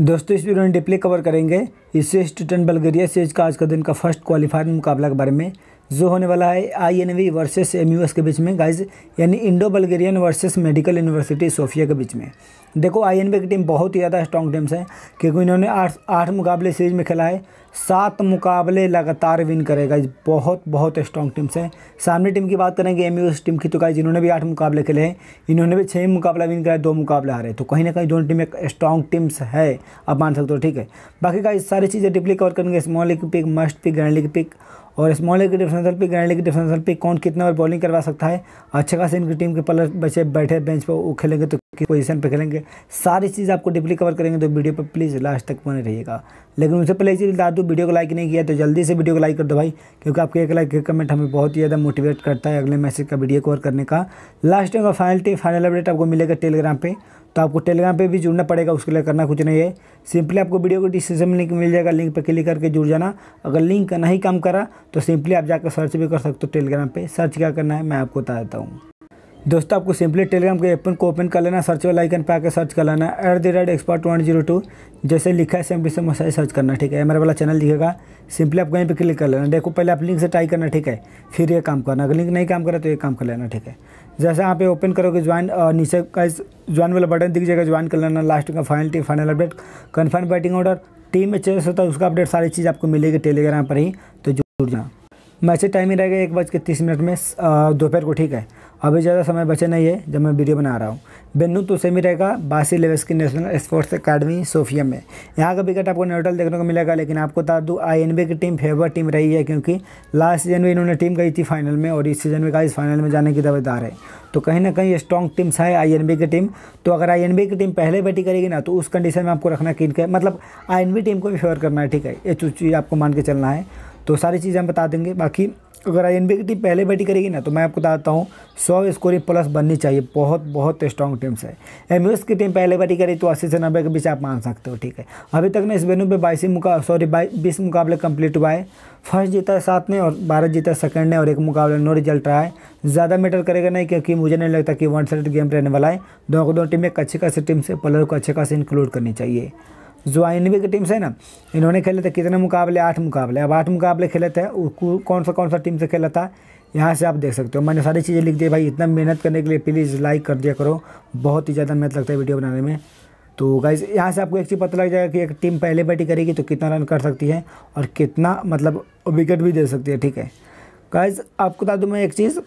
दोस्तों इस वीडियो में डिप्ले कवर करेंगे इससे स्टूडेंट बल्गेरिया सीरीज का आज का दिन का फर्स्ट क्वालिफायर मुकाबला के बारे में जो होने वाला है I N V versus M U S के बीच में गाइज यानी Indo Bulgarian versus medical university Sofia के बीच में देखो आई एन वी की टीम बहुत ही ज़्यादा स्ट्रॉन्ग टीम्स हैं क्योंकि इन्होंने आठ आठ मुकाबले सीरीज में खेला है सात मुकाबले लगातार विन करेगा बहुत बहुत स्ट्रॉन्ग टीम्स हैं सामने टीम की बात करेंगे एम टीम की तो कहा जिन्होंने भी आठ मुकाबले खेले हैं इन्होंने भी छः मुकाबला विन कराया दो मुकाबले हारे तो कहीं ना कहीं दोनों टीम एक स्ट्रॉन्ग टीम्स है आप मान सकते हो ठीक है बाकी का सारी चीज़ें डिपली कवर करेंगे small league pick must pick grand league pick और स्मॉल लीग के डिफेंसल पिक ग्रैंड लीग के डिफेंसल पिक कौन कितने ओवर बॉलिंग करवा सकता है अच्छे खास इनकी टीम के प्लेयर बचे बैठे बेंच पर वो खेलेंगे तो किस पोजीशन पर खेलेंगे सारी चीज़ आपको डिपली कवर करेंगे तो वीडियो पर प्लीज़ लास्ट तक बने रहिएगा लेकिन उससे पहले चीज़ बता दूँ वीडियो को लाइक नहीं किया तो जल्दी से वीडियो को लाइक कर दो भाई क्योंकि आपके एक लाइक एक कमेंट हमें बहुत ही ज़्यादा मोटिवेट करता है अगले मैसेज का वीडियो कवर करने का लास्ट में का फाइनल फाइनल अपडेट आपको मिलेगा टेलीग्राम पर तो आपको टेलीग्राम पर भी जुड़ना पड़ेगा उसके लिए करना कुछ नहीं है सिंपली आपको वीडियो को डिस्क्रिप्शन में लिंक मिल जाएगा लिंक पर क्लिक करके जुड़ जाना अगर लिंक नहीं काम करा तो सिंपली आप जाकर सर्च भी कर सकते हो टेलीग्राम पर सर्च क्या करना है मैं आपको बता देता हूँ दोस्तों आपको सिंपली टेलीग्राम के ऐपन को ओपन कर लेना सर्च वाला आइकन पे आकर सर्च कर लेना at the rate expert one zero two जैसे लिखा है सिंपली से मैसेज सर्च करना ठीक है मेरा वाला चैनल दिखेगा सिंपली आप कहीं पे क्लिक कर लेना देखो पहले आप लिंक से ट्राई करना ठीक है फिर ये काम करना अगर लिंक नहीं काम करा तो ये काम कर लेना ठीक है जैसे आप पे ओपन करोगे ज्वाइन नीचे का ज्वाइन वाला बटन दिख जाएगा ज्वाइन कर लेना लास्ट का final final update confirm batting order team में चेंज होता है उसका अपडेट सारी चीज़ आपको मिलेगी टेलीग्राम पर ही तो जुड़ जाना मैसेज टाइमिंग रहेगा एक बज के तीस मिनट में दोपहर को ठीक है अभी ज़्यादा समय बचे नहीं है जब मैं वीडियो बना रहा हूँ बेन्नू ही रहेगा बासी लेवस की नेशनल स्पोर्ट्स अकेडमी सोफिया में यहाँ का विकेट आपको न्यूट्रल देखने को मिलेगा लेकिन आपको बता दूँ आई की टीम फेवर टीम रही है क्योंकि लास्ट सीजन में इन्होंने टीम गई थी फाइनल में और इस सीज़न में कहा फाइनल में जाने की दावेदार है तो कहीं ना कहीं स्ट्रॉन्ग टीम्स है आई की टीम तो अगर आई की टीम पहले बैटिंग करेगी ना तो उस कंडीशन में आपको रखना किन के मतलब आई टीम को भी फेवर करना है ठीक है ये चीज़ आपको मान के चलना है तो सारी चीज़ हम बता देंगे बाकी अगर आई एन की टीम पहले बैटिंग करेगी ना तो मैं आपको बताता हूँ सौ स्कोरिंग प्लस बननी चाहिए बहुत बहुत स्ट्रॉन्ग टीम्स है एम की टीम पहले बैटिंग करेगी तो अस्सी से नब्बे के बीच आप मान सकते हो ठीक है अभी तक ना इस वेन्यू पर बाईस मुका सॉरी बीस मुकाबले कंप्लीट हुआ है फर्स्ट जीता है सात ने और बारह जीता है सेकंड ने और एक मुकाबले नो रिजल्ट रहा है ज़्यादा मैटर करेगा नहीं क्योंकि मुझे नहीं लगता कि वन साइड गेम रहने वाला है दोनों दोनों टीम एक अच्छी खासी टीम से प्लेयर को अच्छे खासी इंक्लूड करनी चाहिए जो जुआनवे की टीम से ना इन्होंने खेले थे कितने मुकाबले आठ मुकाबले अब आठ मुकाबले खेले थे कौन सा कौन सा टीम से खेला था यहाँ से आप देख सकते हो मैंने सारी चीज़ें लिख दी भाई इतना मेहनत करने के लिए प्लीज़ लाइक कर दिया करो बहुत ही ज़्यादा मेहनत लगता है वीडियो बनाने में तो गाइज यहाँ से आपको एक चीज़ पता लग जाएगा कि एक टीम पहले बैटिंग करेगी तो कितना रन कर सकती है और कितना मतलब विकेट भी दे सकती है ठीक है गाइज आपको बता दूँ मैं एक चीज़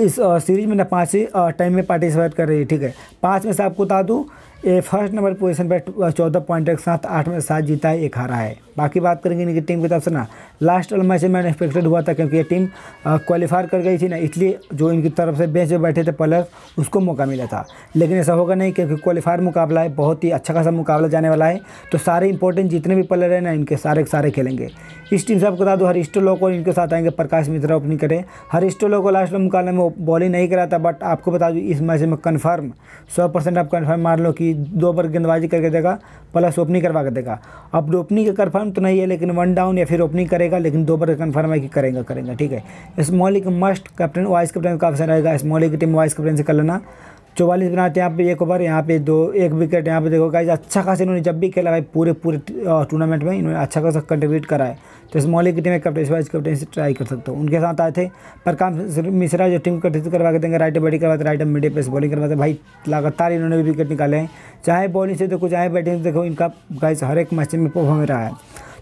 इस सीरीज़ में ना पाँच ही टाइम में पार्टिसिपेट कर रही है ठीक है पाँच में से आपको बता दूँ ए फर्स्ट नंबर पोजीशन पर चौदह पॉइंट के साथ आठ में सात जीता है एक हारा है बाकी बात करेंगे इनकी टीम की तरफ से ना लास्ट वाला मैच में एक्सपेक्टेड हुआ था क्योंकि ये टीम क्वालिफायर कर गई थी ना इसलिए जो इनकी तरफ से बेंच पे बैठे थे प्लेयर उसको मौका मिला था लेकिन ऐसा होगा नहीं क्योंकि क्वालिफायर मुकाबला है बहुत ही अच्छा खासा मुकाबला जाने वाला है तो सारे इंपॉर्टेंट जितने भी प्लेयर हैं ना इनके सारे सारे खेलेंगे इस टीम से आपको बता दो हरिष्टो लोग इनके साथ आएंगे प्रकाश मिश्रा ओपनिंग करें हरिष्टो लोग को लास्ट मुकाबले में बॉलिंग नहीं करा था बट आपको बता दूँ इस मैच में कन्फर्म सौ आप कन्फर्म मार लो कि दो बार गेंदबाजी करके देगा प्लस ओपनिंग करवा कर देगा अब ओपनिंग का कन्फर्म डाउन तो नहीं है लेकिन वन डाउन या फिर ओपनिंग करेगा लेकिन दो बार कन्फर्म है कि करेगा करेंगे ठीक है small league must captain vice captain काफी ऑप्शन रहेगा स्मॉल लीग की टीम वाइस कैप्टन से कर लेना चौवालीस बनाते हैं यहाँ पे एक ओवर यहाँ पे दो एक विकेट यहाँ पे देखो गाइज अच्छा खासा इन्होंने जब भी खेला भाई पूरे पूरे टूर्नामेंट में इन्होंने अच्छा खासा कंट्रीब्यूट करा है तो इस मौलिक की टीम में कैप्टन वाइस कैप्टन से ट्राई कर सकते हो उनके साथ आए थे पर काम मिश्रा जो टीम कंट्री करवा के देंगे राइट बैटिंग करवाते राइट मीडियम पेस बॉलिंग करवाते भाई लगातार इन्होंने भी विकेट निकाले हैं चाहे बॉलिंग से देखो चाहे बैटिंग से देखो इनका गाइज हर एक मैच में परफॉर्म रहा है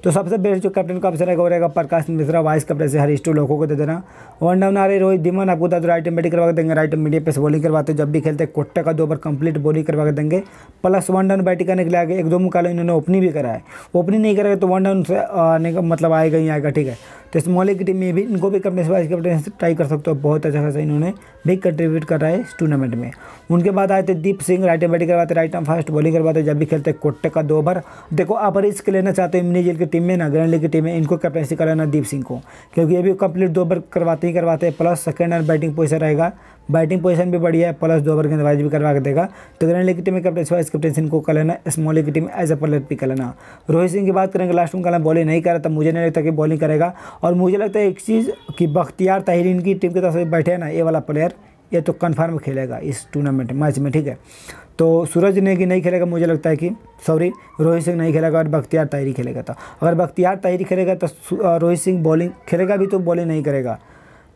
तो सबसे बेस्ट जो कैप्टन का ऑप्शन रहेगा वो रहेगा प्रकाश मिश्रा वाइस कैप्टन से हरीश टू लोगों को दे देना वन डाउन आ रहे रोहित धीमन आपको दो राइट बैटिंग करवा के देंगे राइट मीडियम पे बॉलिंग करवाते जब भी खेलते कोट्टा का दो ओवर कंप्लीट बॉलिंग करवा के देंगे प्लस वन डाउन बैटिंग करने के लिए आगे एक दो मुकाल इन्होंने ओपनिंग भी करा है ओपनिंग नहीं करेगा तो वन डाउन से आने का मतलब आएगा ही आएगा ठीक है तो इस मॉलिक की टीम में भी इनको भी कैप्टन वाइस कैप्टन से ट्राई कर सकते हो बहुत अच्छा खासा इन्होंने भी कंट्रीब्यूट कर रहा है इस टूर्नामेंट में उनके बाद आए थे दीप सिंह राइट बैटिंग करवाते राइट एम फास्ट बॉलिंग करवाते जब भी खेलते कोट्टे का दो ओवर देखो आप रिस्क लेना चाहते हो इमनी जेल के टीम में ना ग्रैंड लीग की टीम में इनको कैप्टनसी लेना दीप सिंह को क्योंकि ये भी कंप्लीट दो ओवर करवाते ही करवाते हैं plus second end batting position रहेगा बैटिंग पोजीशन भी बढ़िया है प्लस दो ओवर गेंदबाजी भी करवा के देगा तो ग्रैंड लीग की टीम में कैप्टनसी वाइस कैप्टनसी इनको कर लेना स्मॉल लीग की team as A player pick कर लेना रोहित सिंह की बात करेंगे लास्ट में कहना बॉलिंग नहीं करा तो मुझे नहीं लगता कि बॉलिंग करेगा और मुझे लगता है एक चीज़ कि बख्तियार ताहिर की टीम की तरफ से बैठे ना ये वाला प्लेयर ये तो कन्फर्म खेलेगा इस टूर्नामेंट मैच में ठीक है तो सूरज नेगी नहीं खेलेगा मुझे लगता है कि सॉरी रोहित सिंह नहीं खेलेगा और बख्तियार तहरी खेलेगा तो अगर बख्तियार तहरी खेलेगा तो रोहित सिंह बॉलिंग खेलेगा भी तो बॉलिंग नहीं करेगा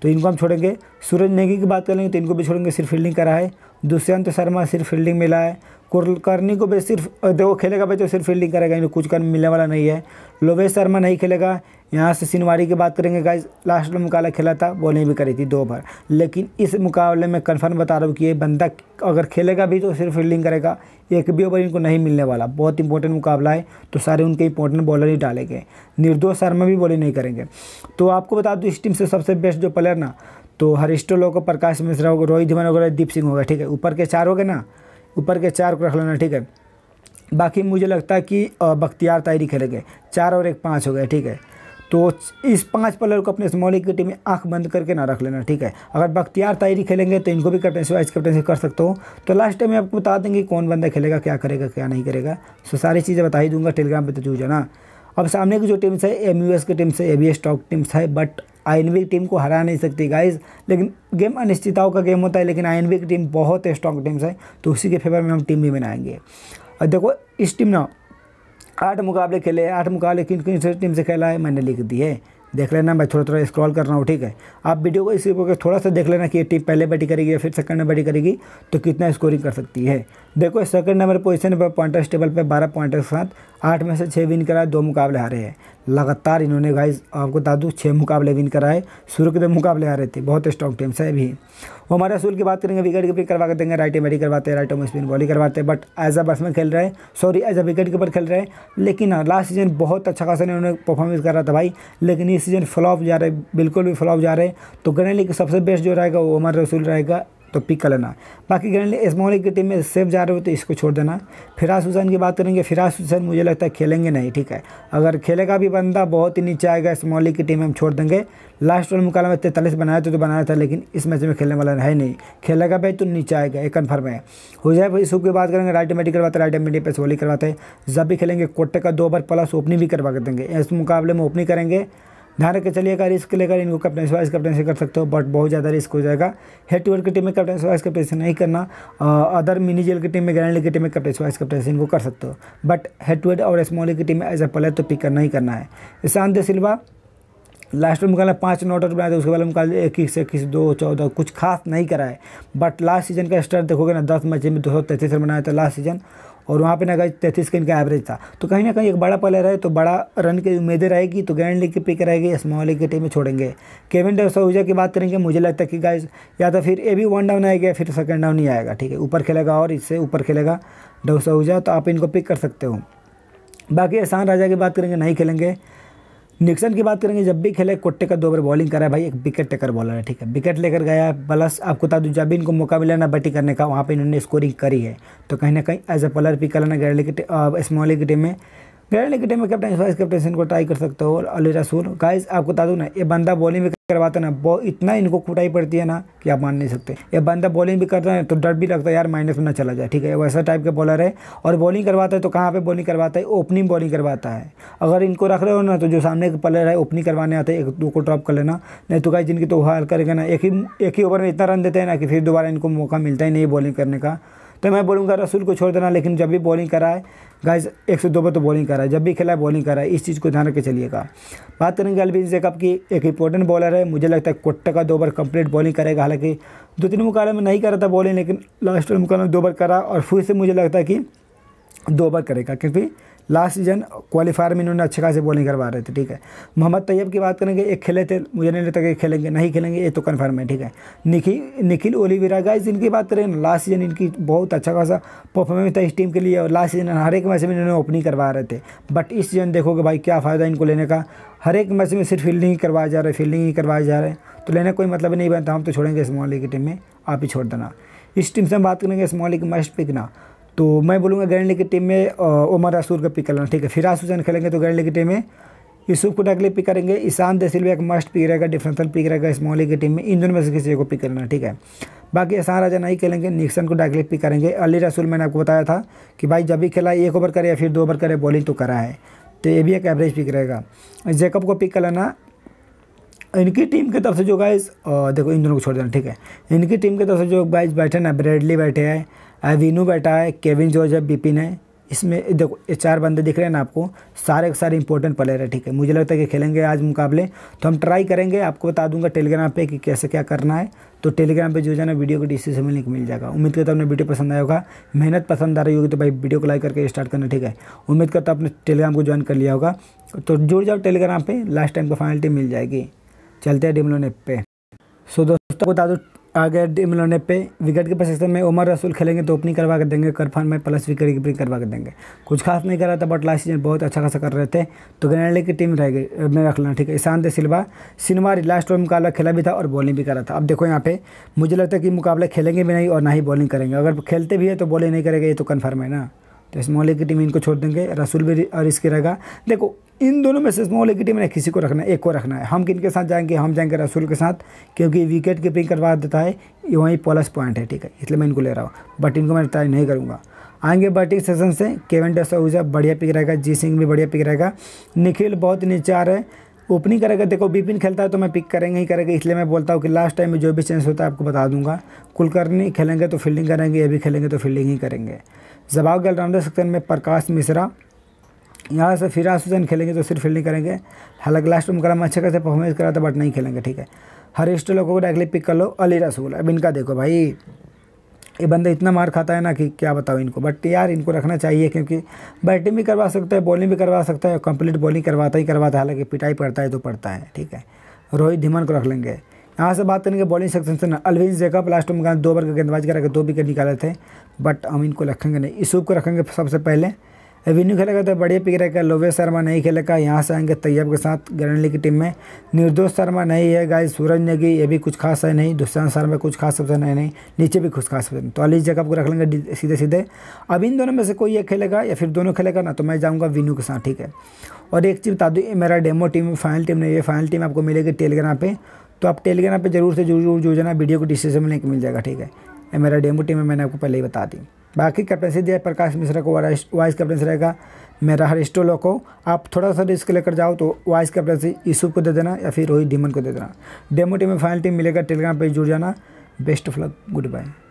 तो इनको हम छोड़ेंगे सूरज नेगी की बात करेंगे तो इनको भी छोड़ेंगे सिर्फ फील्डिंग करा है दुष्यंत शर्मा सिर्फ फील्डिंग मिला है कुलकर्णी को भी सिर्फ देखो खेलेगा भाई तो सिर्फ फील्डिंग करेगा इन्हें कुछ करने मिलने वाला नहीं है लोवेश शर्मा नहीं खेलेगा यहाँ से सिनवारी की बात करेंगे गाइज लास्ट में मुकाबला खेला था बॉलिंग भी करी थी दो बार लेकिन इस मुकाबले में कन्फर्म बता रहा हूँ कि ये बंदा अगर खेलेगा भी तो सिर्फ फील्डिंग करेगा एक भी ओवर इनको नहीं मिलने वाला बहुत इंपॉर्टेंट मुकाबला है तो सारे उनके इंपॉर्टेंट बॉलर ही डालेंगे निर्दोष शर्मा भी बॉलिंग नहीं करेंगे तो आपको बता दूँ इस टीम से सबसे बेस्ट जो प्लेयर ना तो हरिस्टो लोग प्रकाश मिश्रा होगा रोहित हो होगा दीप सिंह होगा ठीक है ऊपर के चार हो गए ना ऊपर के चार को रख लेना ठीक है बाकी मुझे लगता है कि बख्तियार तायरी खेलेंगे चार और एक पाँच हो गए ठीक है तो इस पांच प्लेयर को अपने स्मॉल टीम में आंख बंद करके ना रख लेना ठीक है अगर बख्तियार तायरी खेलेंगे तो इनको भी कैप्टनसी वाइस कैप्टनसी कर सकते हो तो लास्ट टाइम मैं आपको बता देंगे कौन बंदा खेलेगा क्या करेगा क्या नहीं करेगा सो सारी चीज़ें बता ही दूंगा टेलीग्राम पर तो जू जाना अब सामने की जो टीम्स है एम की टीम्स है A B S talk teams है बट आयनविक टीम को हरा नहीं सकती गाइज लेकिन गेम अनिश्चितताओं का गेम होता है लेकिन आयनविक टीम बहुत स्ट्रॉन्ग टीम्स है तो उसी के फेवर में हम टीम भी बनाएंगे और देखो इस टीम ना आठ मुकाबले खेले आठ मुकाबले किन किन टीम से खेला है मैंने लिख दिए देख लेना मैं थोड़ा थोड़ा स्क्रॉल कर रहा हूँ ठीक है आप वीडियो को इसी प्रकार थोड़ा सा देख लेना कि ये टीम पहले बैटिंग करेगी या फिर सेकंड में बैटिंग करेगी तो कितना स्कोरिंग कर सकती है देखो सेकंड नंबर पोजीशन पर पॉइंटर्स टेबल पर बारह पॉइंटर्स के साथ आठ में से छः विन कराए दो मुकाबले हारे हैं लगातार इन्होंने गाइज आपको बता दूँ छः मुकाबले विन कराए शुरू के दो मुकाबले हारे थे बहुत स्ट्रॉन्ग टीम्स है अभी हमारे असूल की बात करेंगे विकेट कीपिंग करवा के देंगे राइट बैटिंग करवाते हैं राइट में स्पिन बॉलिंग करवाते हैं बट एज अ बैट्समैन खेल रहे हैं sorry as a wicket keeper खेल रहे हैं लेकिन लास्ट हाँ, सीजन बहुत अच्छा खासा इन्होंने परफॉर्मेंस करा था भाई लेकिन इस डिसीजन फ्लॉप जा रहे बिल्कुल भी फ्लॉप जा रहे तो गणेली का सबसे बेस्ट जो रहेगा वो उमर रसूल रहेगा तो पिक कर लेना बाकी ग्रैंडली इस्मोली की टीम में सेफ जा रहे हो तो इसको छोड़ देना फिराज हुसैन की बात करेंगे फिराज हुसैन मुझे लगता है खेलेंगे नहीं ठीक है अगर खेलेगा भी बंदा बहुत ही नीचे आएगा इस इस्मोली की टीम में हम छोड़ देंगे लास्ट ओवर मुकाबला में तैंतालीस बनाया था तो, तो बनाया था लेकिन इस मैच में खेलने वाला है नहीं खेलेगा भाई तो नीचे आएगा एक कन्फर्म है हो जाए भाई सुख की बात करेंगे राइट मेडी करवाते राइट मेडी पे सोली करवाते जब भी खेलेंगे कोटे का दो ओवर प्लस ओपनिंग भी करवा देंगे इस मुकाबले में ओपनिंग करेंगे ध्यान रखे के चलिएगा रिस्क लेकर इनको कैप्टन वाइस कैप्टन से कर सकते हो बट बहुत ज़्यादा रिस्क हो जाएगा हेड टू हेड की टीम में कैप्टन वाइस कैप्टन से नहीं करना अदर मिनी जेल की टीम में ग्रैंड लीग की टीम में कैप्टन वाइस कैप्टन से इनको कर सकते हो बट हेड टू हेड और स्मॉल की टीम में एज ए प्लेयर तो पिक करना ही करना है ईशांत सिल्वा लास्ट में मुकाबला पाँच नॉट आउट बनाए थे उसके बाद मुकाबला इक्कीस इक्कीस दो चौदह कुछ खास नहीं करा है बट लास्ट सीजन का स्टार्ट देखोगे ना दस मैच में दो सौ तैंतीस रन बनाया था लास्ट सीजन और वहाँ पे ना गए तैंतीस का इनका एवरेज था तो कहीं ना कहीं एक बड़ा प्लेयर है तो बड़ा रन की उम्मीदें रहेगी तो गैंड लीग की पिक रहेगी स्मॉल लीग की टीम में छोड़ेंगे केविन डेसोजा की बात करेंगे मुझे लगता है कि गाइज या तो फिर ए भी वन डाउन आएगा फिर सेकेंड डाउन ही आएगा ठीक है ऊपर खेलेगा और इससे ऊपर खेलेगा डेसोजा तो आप इनको पिक कर सकते हो बाकी एहसान राजा की बात करेंगे नहीं खेलेंगे निक्सन की बात करेंगे जब भी खेले कोट्टे का दो ओवर बॉलिंग करा है भाई एक विकेट टेकर बॉलर है ठीक है विकेट लेकर गया प्लस आपको बता दू जब भी इनको मौका मिला ना बैटिंग करने का वहाँ पर इन्होंने स्कोरिंग करी है तो कहीं ना कहीं एज ए बॉलर पिकल ना गैर की स्मॉल की टीम में गैर के टीम में कैप्टन वाइस कैप्टन को ट्राई कर सकते हो और अली रसूल गाइस आपको बता दूँ ना ये बंदा बॉलिंग भी करवाता ना बहुत इतना इनको कुटाई पड़ती है ना कि आप मान नहीं सकते ये बंदा बॉलिंग भी करता है तो डर भी लगता है यार माइनस में ना चला जाए ठीक है वैसा टाइप का बॉलर है और बॉलिंग करवाता है तो कहाँ पर बॉलिंग करवाता है ओपनिंग बॉलिंग करवाता है अगर इनको रख रहे हो ना तो जो सामने के प्लेयर है ओपनिंग करवाने आते हैं एक दो को ड्रॉप कर लेना नहीं तो गाइज जिनकी तो हार करेगा ना एक ही एक ही ओवर में इतना रन देते हैं ना कि फिर दोबारा इनको मौका मिलता ही नहीं बॉलिंग करने का तो मैं बोलूँगा रसूल को छोड़ देना लेकिन जब भी बॉलिंग कराए गाइज एक सौ दो पर तो बॉलिंग कराए जब भी खिलाए बॉलिंग कराए इस चीज़ को ध्यान रखे चलिएगा बात करेंगे अलविन जैकब की एक इंपॉर्टेंट बॉलर है मुझे लगता है कोट्टा का दो बार कंप्लीट बॉलिंग करेगा हालांकि दो तीन मुकाबले में नहीं करा था बॉलिंग लेकिन लास्ट मुकाबले में दो बार करा और फिर से मुझे लगता है कि दो बार करेगा क्योंकि लास्ट सीजन क्वालिफायर में इन्होंने अच्छे खासे बॉलिंग करवा रहे थे ठीक है मोहम्मद तैयब की बात करेंगे एक खेले थे मुझे नहीं लगता कि खेलेंगे नहीं खेलेंगे ये तो कन्फर्म है ठीक है निखिल निखिल ओलीवीरा गाइज इनकी बात करें लास्ट सीजन इनकी बहुत अच्छा खासा परफॉर्मेंस था इस टीम के लिए और लास्ट सीजन हर एक मैच में इन्होंने ओपनिंग करवा रहे थे बट इस सीजन देखोगे भाई क्या फ़ायदा इनको लेने का हर एक मैच में सिर्फ फील्डिंग ही करवाया जा रहा है फील्डिंग ही करवाया जा रहे हैं तो लेने कोई मतलब नहीं बनता हम तो छोड़ेंगे स्मॉल लीग की टीम में आप ही छोड़ देना इस टीम से हम बात करेंगे स्मॉल की मस्ट पिकना तो मैं बोलूँगा ग्रैंड की टीम में उमर रसूल का पिक करना ठीक है फिराज हुसैन खेलेंगे तो ग्रैंड की टीम में यूसुफ को डगले पिक करेंगे ईशान दसिल एक मस्ट पिक रहेगा डिफेंसल पिक रहेगा इस्मोली की टीम में इन में से किसी को पिक करना ठीक है बाकी ऐसा राजा नहीं खेलेंगे निक्सन को डायरेक्ट पिक करेंगे अली रसूल मैंने आपको बताया था कि भाई जब भी खेला एक ओवर करे या फिर दो ओवर करे बॉलिंग तो करा है तो ये भी एक एवरेज पिक रहेगा जैकब को पिक कर लेना इनकी टीम की तरफ से जो गाइज देखो इन दोनों को छोड़ देना ठीक है इनकी टीम की तरफ से जो गाइज बैठे ना ब्रेडली बैठे हैं विनू बैठा है केविन जॉर्ज है बिपिन है इसमें देखो ये चार बंदे दिख रहे हैं ना आपको सारे के सारे इंपॉर्टेंट प्लेयर है ठीक है मुझे लगता है कि खेलेंगे आज मुकाबले तो हम ट्राई करेंगे आपको बता दूंगा टेलीग्राम पे कि कैसे क्या करना है तो टेलीग्राम पे जो है ना वीडियो को डिस्क्रिप्शन में लिंक मिल जाएगा उम्मीद करता हूँ अपने वीडियो पसंद आएगा होगा मेहनत पसंद आ रही होगी तो भाई वीडियो को लाइक करके स्टार्ट करना ठीक है उम्मीद करता हूँ आपने टेलीग्राम को ज्वाइन कर लिया होगा तो जुड़ जाओ टेलीग्राम पर लास्ट टाइम को फाइनल टीम मिल जाएगी चलते हैं डिमलोनेप पे सो दोस्तों बता दो आ गया डी मिलोने पे विकेट के प्रशिक्षण में उमर रसूल खेलेंगे तो ओपनिंग करवा कर देंगे करफान में प्लस विकेट कीपिंग करवा कर देंगे कुछ खास नहीं कर रहा था बट लास्ट सीजन बहुत अच्छा खासा कर रहे थे तो ग्रैंडली की टीम रह गई में रख लेना ठीक है ईशांत सिल्वा सिनवारी लास्ट ओवर मुकाबला खेला भी था और बॉलिंग भी करा था अब देखो यहाँ पे मुझे लगता है कि मुकाबला खेलेंगे भी नहीं और ना ही बॉलिंग करेंगे अगर खेलते भी है तो बॉलिंग नहीं करेंगे ये तो कन्फर्म है ना तो स्मॉल एक की टीम इनको छोड़ देंगे रसूल भी और इसके रहेगा देखो इन दोनों में से स्मॉल एक की टीम ने किसी को रखना है एक को रखना है हम किन के साथ जाएंगे हम जाएंगे रसूल के साथ क्योंकि विकेट कीपिंग करवा देता है वहीं प्लस पॉइंट है ठीक है इसलिए मैं इनको ले रहा हूँ बट इनको मैं ट्राई नहीं करूँगा आएंगे बैटिंग सेशन से केवन डसऊजा बढ़िया पिक रहेगा जी सिंह भी बढ़िया पिक रहेगा निखिल बहुत नीचे आ रहे हैं ओपनिंग करेगा देखो बिपिन खेलता है तो मैं पिक करेंगे ही करेंगे इसलिए मैं बोलता हूँ कि लास्ट टाइम में जो भी चांस होता है आपको बता दूंगा कुलकर्णी खेलेंगे तो फील्डिंग करेंगे ये भी खेलेंगे तो फील्डिंग ही करेंगे जवाब के ऑलराउंडर सेक्शन में प्रकाश मिश्रा यहाँ से फिराज हुसैन खेलेंगे तो सिर्फ फील्डिंग करेंगे हालांकि लास्ट में कलम अच्छे खासे परफॉर्मेंस करा था बट नहीं खेलेंगे ठीक है हरिस्ट लोगों को डायरेक्टली पिक कर लो अली रसूल अब इनका देखो भाई ये बंदा इतना मार खाता है ना कि क्या बताओ इनको बट यार इनको रखना चाहिए क्योंकि बैटिंग भी करवा सकता है बॉलिंग भी करवा सकता है कंप्लीट बॉलिंग करवाता ही करवाता है हालांकि पिटाई पड़ता है तो पड़ता है ठीक है रोहित धीमन को रख लेंगे यहाँ से बात करेंगे बॉलिंग सेक्शन से अलविन जेकब लास्ट में दो ओवर का गेंदबाज करा के दो विकेट निकाले थे बट हम इनको रखेंगे नहीं इस को रखेंगे सबसे पहले एवेन्यू खेलेगा तो बढ़िया पिक रहेगा लोवेश शर्मा नहीं खेलेगा यहाँ से आएंगे तैयब के साथ ग्रैंडली की टीम में निर्दोष शर्मा नहीं है गाय सूरज नेगी ये भी कुछ खास है नहीं दुष्यंत शर्मा कुछ खास ऑप्शन है नहीं नीचे भी कुछ खास ऑप्शन तो अली जगह आपको रख लेंगे सीधे सीधे अब इन दोनों में से कोई एक खेलेगा या फिर दोनों खेलेगा ना तो मैं जाऊँगा विनू के साथ ठीक है और एक चीज़ बता दूँ मेरा डेमो टीम फाइनल टीम नहीं है फाइनल टीम आपको मिलेगी टेलीग्राम पर तो आप टेलीग्राम पर जरूर से जरूर जो जाना वीडियो को डिस्क्रिप्शन में लिंक मिल जाएगा ठीक है मेरा डेमो टीम है मैंने आपको पहले ही बता दी बाकी कैप्टन दिया प्रकाश मिश्रा को वाइस कैप्टनसी रहेगा मेरा हर स्टोलो को आप थोड़ा सा रिस्क लेकर जाओ तो वाइस कैप्टनसी यूसुफ को दे देना या फिर रोहित डीमन को दे देना डेमो टीम में फाइनल टीम मिलेगा टेलीग्राम पर जुड़ जाना best of luck good bye